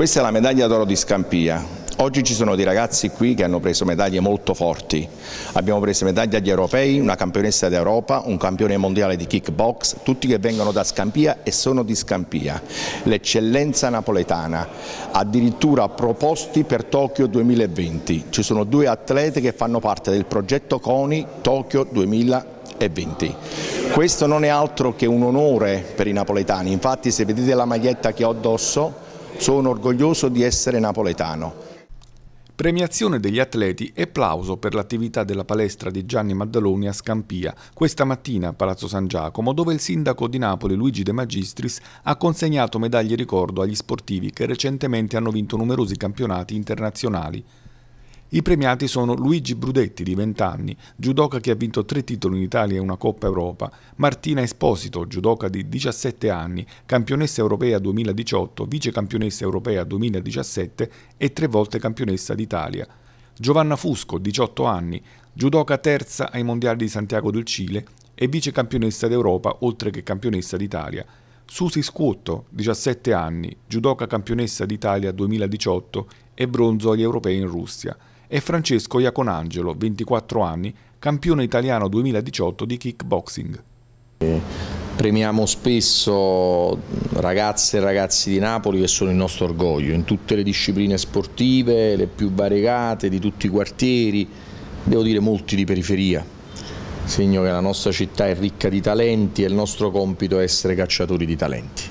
Questa è la medaglia d'oro di Scampia. Oggi ci sono dei ragazzi qui che hanno preso medaglie molto forti. Abbiamo preso medaglie agli europei, una campionessa d'Europa, un campione mondiale di kickbox, tutti che vengono da Scampia e sono di Scampia. L'eccellenza napoletana, addirittura proposti per Tokyo 2020. Ci sono due atlete che fanno parte del progetto CONI Tokyo 2020. Questo non è altro che un onore per i napoletani, infatti se vedete la maglietta che ho addosso sono orgoglioso di essere napoletano. Premiazione degli atleti e plauso per l'attività della palestra di Gianni Maddaloni a Scampia, questa mattina a Palazzo San Giacomo, dove il sindaco di Napoli Luigi De Magistris ha consegnato medaglie ricordo agli sportivi che recentemente hanno vinto numerosi campionati internazionali. I premiati sono Luigi Brudetti di 20 anni, judoka che ha vinto tre titoli in Italia e una Coppa Europa, Martina Esposito, giudoca di 17 anni, campionessa europea 2018, vice campionessa europea 2017 e tre volte campionessa d'Italia. Giovanna Fusco, 18 anni, giudoca terza ai mondiali di Santiago del Cile e vice campionessa d'Europa oltre che campionessa d'Italia. Susi Scuotto, 17 anni, giudoca campionessa d'Italia 2018 e bronzo agli europei in Russia e Francesco Iaconangelo, 24 anni, campione italiano 2018 di kickboxing. Eh, premiamo spesso ragazze e ragazzi di Napoli che sono il nostro orgoglio in tutte le discipline sportive, le più variegate, di tutti i quartieri, devo dire molti di periferia. Segno che la nostra città è ricca di talenti e il nostro compito è essere cacciatori di talenti.